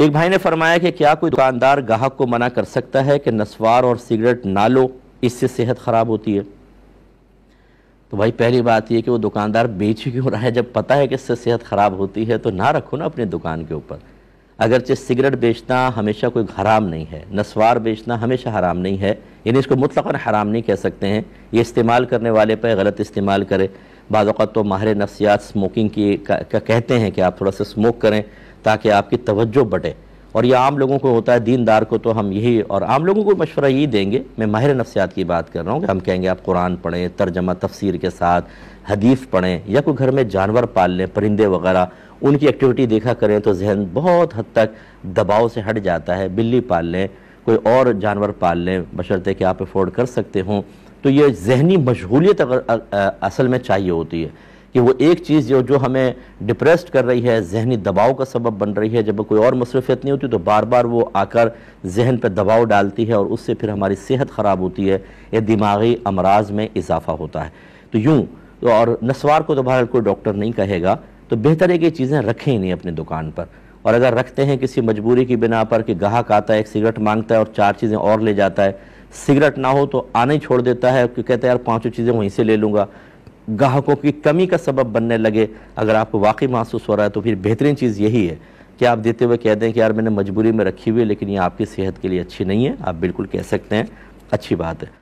एक भाई ने फरमाया कि क्या कोई दुकानदार गाहक को मना कर सकता है कि नस्वार और सिगरेट ना लो इससे सेहत ख़राब होती है तो भाई पहली बात यह कि वो दुकानदार बेच क्यों रहा है जब पता है कि इससे सेहत ख़राब होती है तो ना रखो ना अपनी दुकान के ऊपर अगरचे सिगरेट बेचना हमेशा कोई हराम नहीं है नस्वार बेचना हमेशा हराम नहीं है यानी इसको मुतलकन हराम नहीं कह सकते हैं ये इस्तेमाल करने वाले पर गलत इस्तेमाल करे बाज़ात तो माहिर नफ्सियात स्मोकिंग की का, कहते हैं कि आप थोड़ा सा स्मोक करें ताकि आपकी तवज्जो बढ़े और ये आम लोगों को होता है दीनदार को तो हम यही और आम लोगों को मशवरा यही देंगे मैं माहिर नफ्सियात की बात कर रहा हूँ कि हम कहेंगे आप कुरान पढ़ें तर्जमा तफसीर के साथ हदीफ़ पढ़ें या कोई घर में जानवर पाल लें परिंदे वगैरह उनकी एक्टिविटी देखा करें तो जहन बहुत हद तक दबाव से हट जाता है बिल्ली पाल लें कोई और जानवर पाल लें बशरते कि आप अफोर्ड कर सकते हों तो ये जहनी मशगूलियत अगर असल में चाहिए होती है कि वो एक चीज़ जो जो हमें डिप्रेस्ड कर रही है जहनी दबाव का सबब बन रही है जब कोई और मसरूफियत नहीं होती तो बार बार वो आकर जहन पर दबाव डालती है और उससे फिर हमारी सेहत ख़राब होती है या दिमागी अमराज में इजाफा होता है तो यूँ तो और नसवार को तो बहरहाल कोई डॉक्टर नहीं कहेगा तो बेहतर है कि चीज़ें रखें ही नहीं अपनी दुकान पर और अगर रखते हैं किसी मजबूरी की बिना पर कि गाहक आता है एक सिगरेट मांगता है और चार चीज़ें और ले जाता है सिगरेट ना हो तो आने ही छोड़ देता है कि कहते हैं यार पाँचों चीज़ें वहीं से ले लूँगा ग्राहकों की कमी का सबब बनने लगे अगर आपको वाकई महसूस हो रहा है तो फिर बेहतरीन चीज़ यही है कि आप देते हुए कह दें कि यार मैंने मजबूरी में रखी हुई है लेकिन ये आपकी सेहत के लिए अच्छी नहीं है आप बिल्कुल कह सकते हैं अच्छी बात है